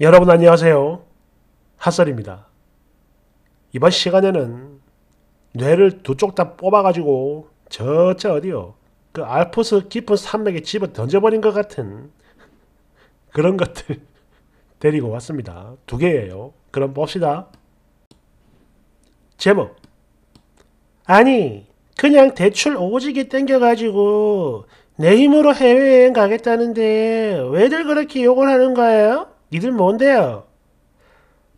여러분 안녕하세요. 핫설입니다. 이번 시간에는 뇌를 두 쪽 다 뽑아가지고 저저 어디요? 그 알프스 깊은 산맥에 집어 던져버린 것 같은 그런 것들 데리고 왔습니다. 두 개예요. 그럼 봅시다. 제목 아니 그냥 대출 오지게 땡겨가지고 내 힘으로 해외여행 가겠다는데 왜들 그렇게 욕을 하는 거예요? 니들 뭔데요?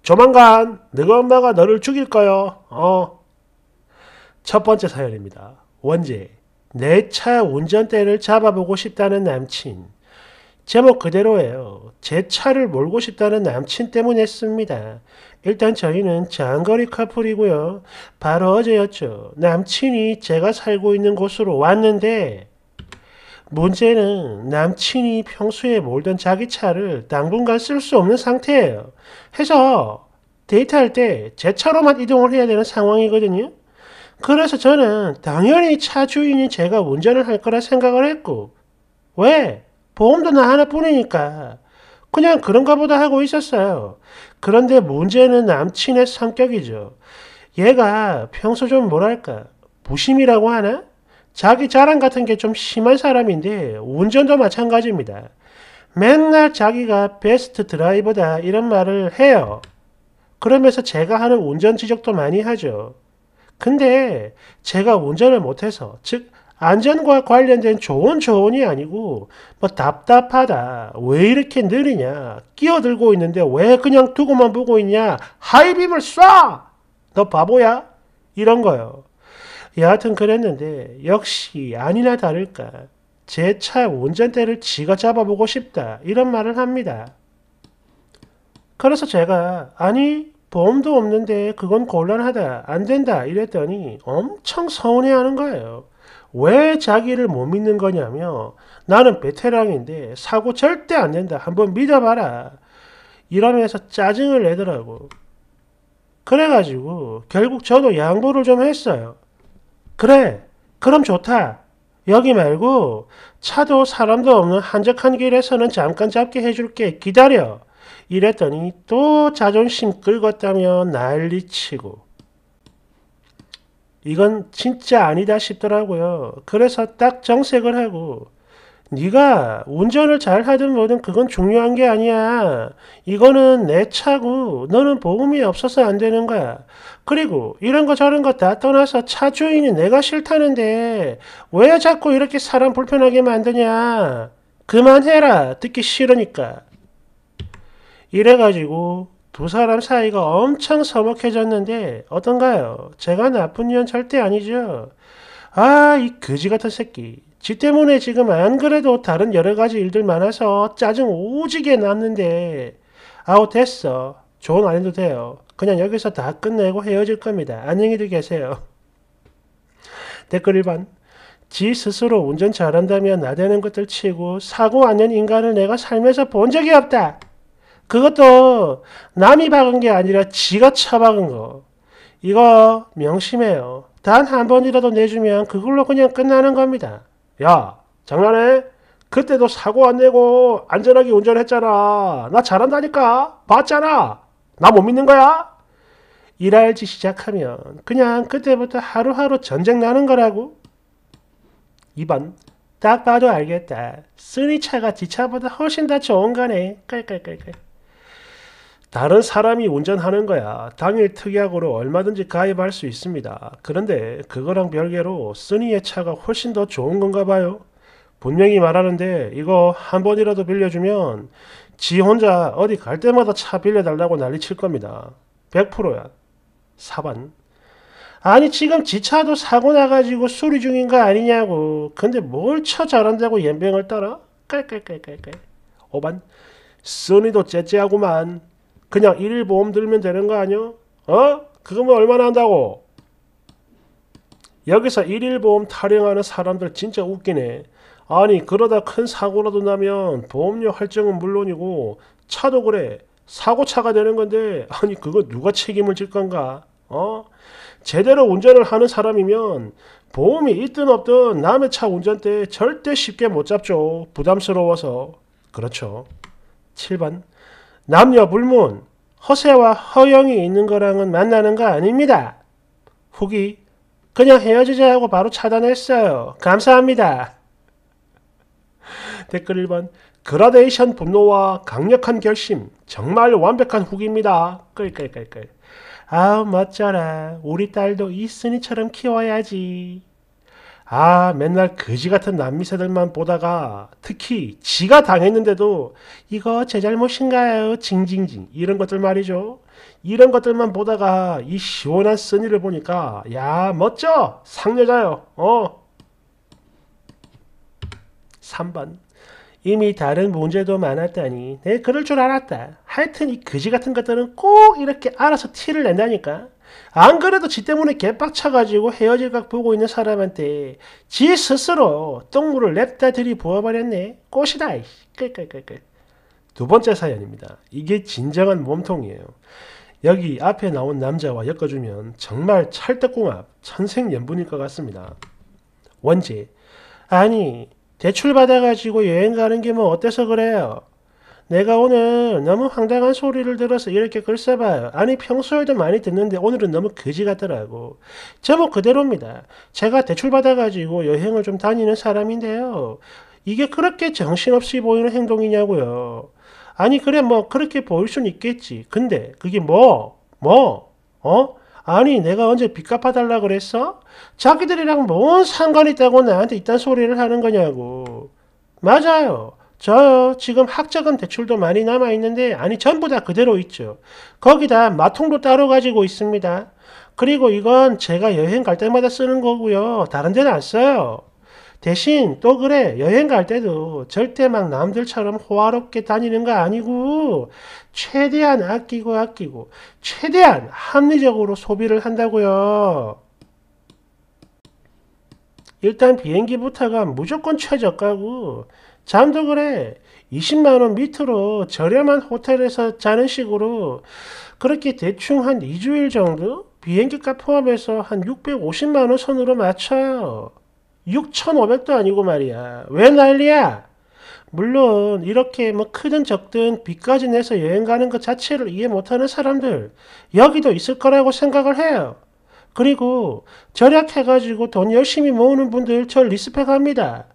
조만간 너가 엄마가 너를 죽일 거요. 어. 첫 번째 사연입니다. 원제. 내 차 운전대를 잡아보고 싶다는 남친. 제목 그대로예요. 제 차를 몰고 싶다는 남친 때문에 했니다 일단 저희는 장거리 커플이고요. 바로 어제였죠. 남친이 제가 살고 있는 곳으로 왔는데 문제는 남친이 평소에 몰던 자기 차를 당분간 쓸 수 없는 상태예요. 해서 데이트할 때 제 차로만 이동을 해야 되는 상황이거든요. 그래서 저는 당연히 차 주인인 제가 운전을 할 거라 생각을 했고, 왜? 보험도 나 하나뿐이니까. 그냥 그런가 보다 하고 있었어요. 그런데 문제는 남친의 성격이죠. 얘가 평소 좀 뭐랄까, 부심이라고 하나? 자기 자랑 같은 게 좀 심한 사람인데 운전도 마찬가지입니다. 맨날 자기가 베스트 드라이버다 이런 말을 해요. 그러면서 제가 하는 운전 지적도 많이 하죠. 근데 제가 운전을 못해서 즉 안전과 관련된 좋은 조언이 아니고 뭐 답답하다 왜 이렇게 느리냐 끼어들고 있는데 왜 그냥 두고만 보고 있냐 하이빔을 쏴너 바보야 이런 거요 여하튼 그랬는데 역시 아니나 다를까 제 차 운전대를 지가 잡아보고 싶다 이런 말을 합니다. 그래서 제가 아니 보험도 없는데 그건 곤란하다 안 된다 이랬더니 엄청 서운해하는 거예요. 왜 자기를 못 믿는 거냐며 나는 베테랑인데 사고 절대 안 된다 한번 믿어봐라 이러면서 짜증을 내더라고. 그래가지고 결국 저도 양보를 좀 했어요. 그래, 그럼 좋다. 여기 말고 차도 사람도 없는 한적한 길에서는 잠깐 잡게 해줄게. 기다려. 이랬더니 또 자존심 긁었다며 난리치고. 이건 진짜 아니다 싶더라고요. 그래서 딱 정색을 하고 네가 운전을 잘 하든 뭐든 그건 중요한 게 아니야. 이거는 내 차고 너는 보험이 없어서 안 되는 거야. 그리고 이런 거 저런 거 다 떠나서 차 주인이 내가 싫다는데 왜 자꾸 이렇게 사람 불편하게 만드냐. 그만해라. 듣기 싫으니까. 이래가지고 두 사람 사이가 엄청 서먹해졌는데 어떤가요? 제가 나쁜 년 절대 아니죠. 아, 이 거지 같은 새끼. 지 때문에 지금 안 그래도 다른 여러 가지 일들 많아서 짜증 오지게 났는데 아우 됐어. 조언 안 해도 돼요. 그냥 여기서 다 끝내고 헤어질 겁니다. 안녕히들 계세요. 댓글 1번 지 스스로 운전 잘한다면 나대는 것들 치고 사고 안 낸 인간을 내가 살면서 본 적이 없다. 그것도 남이 박은 게 아니라 지가 처박은 거. 이거 명심해요. 단 한 번이라도 내주면 그걸로 그냥 끝나는 겁니다. 야 장난해? 그때도 사고 안 내고 안전하게 운전했잖아. 나 잘한다니까. 봤잖아. 나 못 믿는 거야? 일할지 시작하면 그냥 그때부터 하루하루 전쟁 나는 거라고. 2번 딱 봐도 알겠다. 쓰니 차가 지 차보다 훨씬 더 좋은 거네. 깔깔깔깔. 다른 사람이 운전하는 거야. 당일 특약으로 얼마든지 가입할 수 있습니다. 그런데 그거랑 별개로 쓰니의 차가 훨씬 더 좋은 건가 봐요. 분명히 말하는데 이거 한 번이라도 빌려주면 지 혼자 어디 갈 때마다 차 빌려달라고 난리 칠 겁니다. 100%야. 사반. 아니 지금 지 차도 사고 나가지고 수리 중인 거 아니냐고. 근데 뭘 쳐 잘한다고 연병을 따라? 깔깔깔깔깔. 오반. 쓰니도 째째하고만 그냥 일일 보험 들면 되는 거 아니야? 어? 그거면 얼마나 한다고? 여기서 일일 보험 타령하는 사람들 진짜 웃기네. 아니 그러다 큰 사고라도 나면 보험료 할증은 물론이고 차도 그래. 사고차가 되는 건데 아니 그거 누가 책임을 질 건가? 어? 제대로 운전을 하는 사람이면 보험이 있든 없든 남의 차 운전 때 절대 쉽게 못 잡죠. 부담스러워서. 그렇죠. 7번 남녀 불문, 허세와 허영이 있는 거랑은 만나는 거 아닙니다. 후기, 그냥 헤어지자 하고 바로 차단했어요. 감사합니다. 댓글 1번, 그라데이션 분노와 강력한 결심, 정말 완벽한 후기입니다. 끌끌끌끌. 아우 멋져라. 우리 딸도 이순이처럼 키워야지. 아 맨날 거지 같은 남미새들만 보다가 특히 지가 당했는데도 이거 제 잘못인가요 징징징 이런 것들 말이죠 이런 것들만 보다가 이 시원한 써니를 보니까 야 멋져 상여자요 어 3번 이미 다른 문제도 많았다니 내 그럴 줄 알았다 하여튼 이 거지 같은 것들은 꼭 이렇게 알아서 티를 낸다니까 안 그래도 지 때문에 개빡쳐가지고 헤어질 각 보고 있는 사람한테 지 스스로 똥물을 냅다 들이부어버렸네. 꽃이다. 끌끌끌끌. 두 번째 사연입니다. 이게 진정한 몸통이에요. 여기 앞에 나온 남자와 엮어주면 정말 찰떡궁합, 천생연분일 것 같습니다. 원지. 아니, 대출 받아가지고 여행 가는 게 뭐 어때서 그래요? 내가 오늘 너무 황당한 소리를 들어서 이렇게 글 써봐요. 아니 평소에도 많이 듣는데 오늘은 너무 거지 같더라고. 제목 그대로입니다. 제가 대출받아가지고 여행을 좀 다니는 사람인데요. 이게 그렇게 정신없이 보이는 행동이냐고요. 아니 그래 뭐 그렇게 보일 순 있겠지. 근데 그게 뭐? 뭐? 어? 아니 내가 언제 빚 갚아달라 그랬어? 자기들이랑 뭔 상관이 있다고 나한테 이딴 소리를 하는 거냐고. 맞아요. 저 지금 학자금 대출도 많이 남아 있는데 아니 전부 다 그대로 있죠. 거기다 마통도 따로 가지고 있습니다. 그리고 이건 제가 여행 갈 때마다 쓰는 거고요. 다른 데는 안 써요. 대신 또 그래 여행 갈 때도 절대 막 남들처럼 호화롭게 다니는 거 아니고 최대한 아끼고 아끼고 최대한 합리적으로 소비를 한다고요. 일단 비행기부터가 무조건 최저가고 잠도그래 20만원 밑으로 저렴한 호텔에서 자는 식으로 그렇게 대충 한 2주일 정도 비행기값 포함해서 한 650만원 선으로 맞춰요. 6,500도 아니고 말이야. 왜 난리야? 물론 이렇게 뭐 크든 적든 빚까지 내서 여행 가는 것 자체를 이해 못하는 사람들 여기도 있을 거라고 생각을 해요. 그리고 절약해가지고 돈 열심히 모으는 분들 저 리스펙합니다.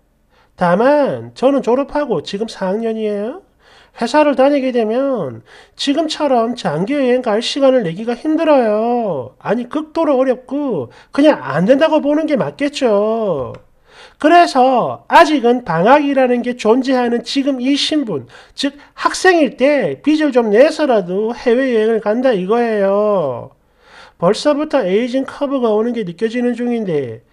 다만 저는 졸업하고 지금 4학년이에요. 회사를 다니게 되면 지금처럼 장기 여행 갈 시간을 내기가 힘들어요. 아니 극도로 어렵고 그냥 안 된다고 보는 게 맞겠죠. 그래서 아직은 방학이라는 게 존재하는 지금 이 신분, 즉 학생일 때 빚을 좀 내서라도 해외여행을 간다 이거예요. 벌써부터 에이징 커브가 오는 게 느껴지는 중인데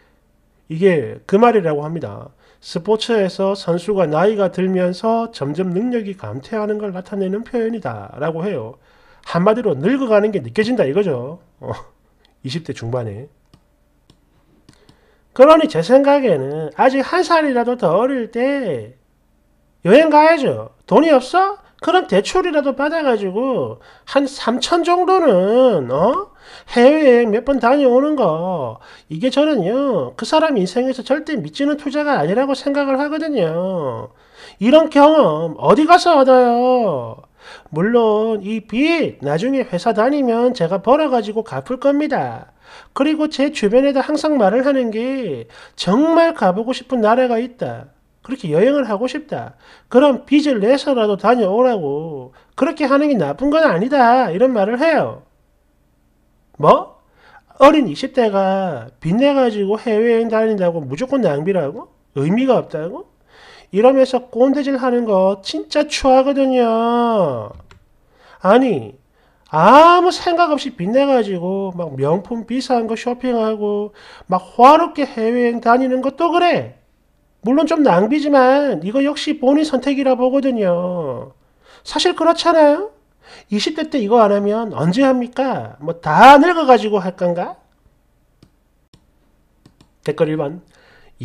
이게 그 말이라고 합니다. 스포츠에서 선수가 나이가 들면서 점점 능력이 감퇴하는 걸 나타내는 표현이다 라고 해요. 한마디로 늙어가는 게 느껴진다 이거죠. 어, 20대 중반에. 그러니 제 생각에는 아직 한 살이라도 더 어릴 때 여행 가야죠. 돈이 없어? 그런 대출이라도 받아가지고 한 3천 정도는 어? 해외여행 몇번 다녀오는 거 이게 저는요 그 사람 인생에서 절대 믿지는 투자가 아니라고 생각을 하거든요. 이런 경험 어디 가서 얻어요? 물론 이 빚 나중에 회사 다니면 제가 벌어가지고 갚을 겁니다. 그리고 제 주변에도 항상 말을 하는 게 정말 가보고 싶은 나라가 있다. 그렇게 여행을 하고 싶다. 그럼 빚을 내서라도 다녀오라고. 그렇게 하는 게 나쁜 건 아니다. 이런 말을 해요. 뭐? 어린 20대가 빚내가지고 해외여행 다닌다고 무조건 낭비라고? 의미가 없다고? 이러면서 꼰대질 하는 거 진짜 추하거든요. 아니, 아무 생각 없이 빚내가지고 막 명품 비싼 거 쇼핑하고 막 화롭게 해외여행 다니는 것도 그래. 물론 좀 낭비지만 이거 역시 본인 선택이라 보거든요. 사실 그렇잖아요. 20대 때 이거 안 하면 언제 합니까? 뭐 다 늙어가지고 할 건가? 댓글 1번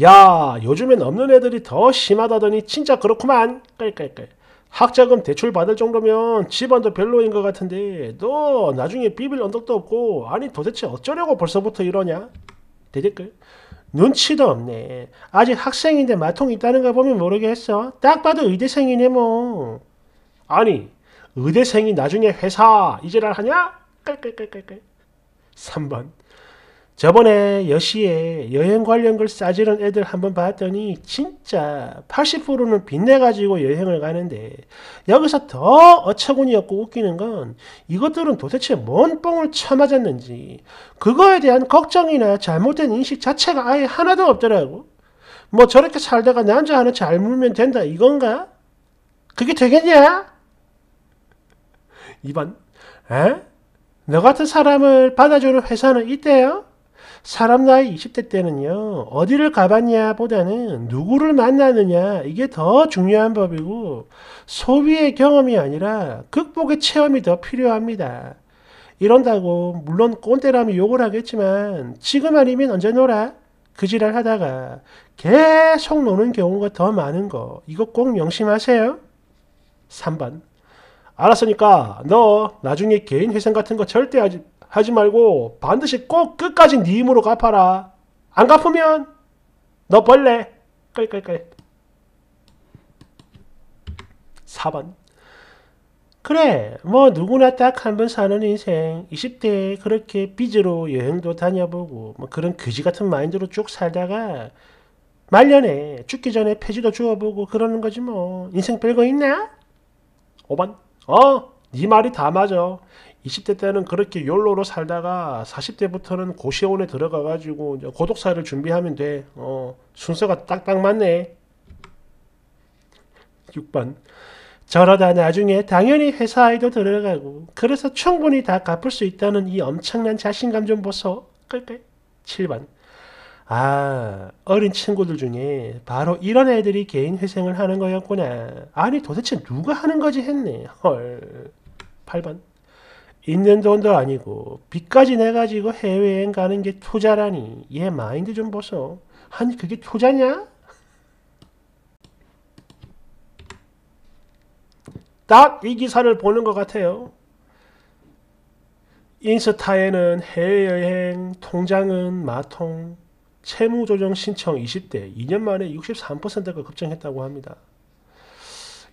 야 요즘엔 없는 애들이 더 심하다더니 진짜 그렇구만 깔깔깔 학자금 대출 받을 정도면 집안도 별로인 것 같은데 너 나중에 비빌 언덕도 없고 아니 도대체 어쩌려고 벌써부터 이러냐 대댓글 눈치도 없네. 아직 학생인데 마통 있다는 거 보면 모르겠어. 딱 봐도 의대생이네 뭐. 아니 의대생이 나중에 회사 이제랄 하냐? 깔깔깔깔깔. 3번 저번에 여시에 여행 관련 글싸지는 애들 한 번 봤더니 진짜 80%는 빚내가지고 여행을 가는데 여기서 더 어처구니 없고 웃기는 건 이것들은 도대체 뭔 뽕을 쳐맞았는지 그거에 대한 걱정이나 잘못된 인식 자체가 아예 하나도 없더라고. 뭐 저렇게 살다가 남자 하나 잘 물면 된다 이건가? 그게 되겠냐? 이번 에? 너 같은 사람을 받아주는 회사는 있대요? 사람 나이 20대 때는요, 어디를 가봤냐 보다는 누구를 만나느냐, 이게 더 중요한 법이고, 소비의 경험이 아니라 극복의 체험이 더 필요합니다. 이런다고, 물론 꼰대라면 욕을 하겠지만, 지금 아니면 언제 놀아? 그 지랄 하다가 계속 노는 경우가 더 많은 거, 이거 꼭 명심하세요. 3번. 알았으니까, 너 나중에 개인 회생 같은 거 절대 아직 하지 말고 반드시 꼭 끝까지 네 힘으로 갚아라. 안 갚으면 너 벌레. 깔깔깔. 4번. 그래, 뭐 누구나 딱 한 번 사는 인생 2 0대 그렇게 빚으로 여행도 다녀보고 뭐 그런 그지 같은 마인드로 쭉 살다가 말년에 죽기 전에 폐지도 주워보고 그러는 거지 뭐 인생 별거 있나? 5번 어, 네 말이 다 맞아 20대 때는 그렇게 욜로로 살다가 40대부터는 고시원에 들어가가지고 고독사를 준비하면 돼. 어, 순서가 딱딱 맞네. 6번. 저러다 나중에 당연히 회사에도 들어가고 그래서 충분히 다 갚을 수 있다는 이 엄청난 자신감 좀 보소. 7번. 아, 어린 친구들 중에 바로 이런 애들이 개인 회생을 하는 거였구나. 아니 도대체 누가 하는 거지 했네. 헐. 8번. 있는 돈도 아니고 빚까지 내가지고 해외여행 가는 게 투자라니 얘 마인드 좀 보소 아니 그게 투자냐? 딱 이 기사를 보는 것 같아요 인스타에는 해외여행, 통장은 마통, 채무조정 신청 20대 2년 만에 63%가 급증했다고 합니다.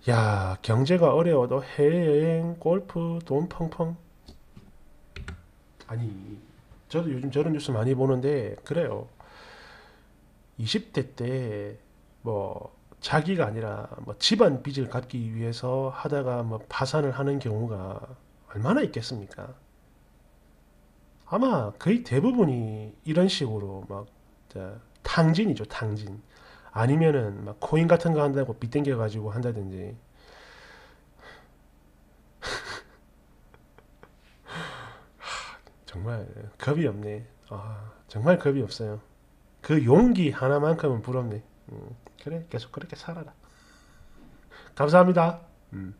야 경제가 어려워도 해외여행, 골프, 돈 펑펑 아니 저도 요즘 저런 뉴스 많이 보는데 그래요. 20대 때 뭐 자기가 아니라 뭐 집안 빚을 갚기 위해서 하다가 뭐 파산을 하는 경우가 얼마나 있겠습니까? 아마 거의 대부분이 이런 식으로 막 탕진이죠 탕진 아니면은 막 코인 같은 거 한다고 빚 땡겨 가지고 한다든지 정말 겁이 없네. 아, 정말 겁이 없어요. 그 용기 하나만큼은 부럽네. 음, 그래, 계속 그렇게 살아라. 감사합니다. 음.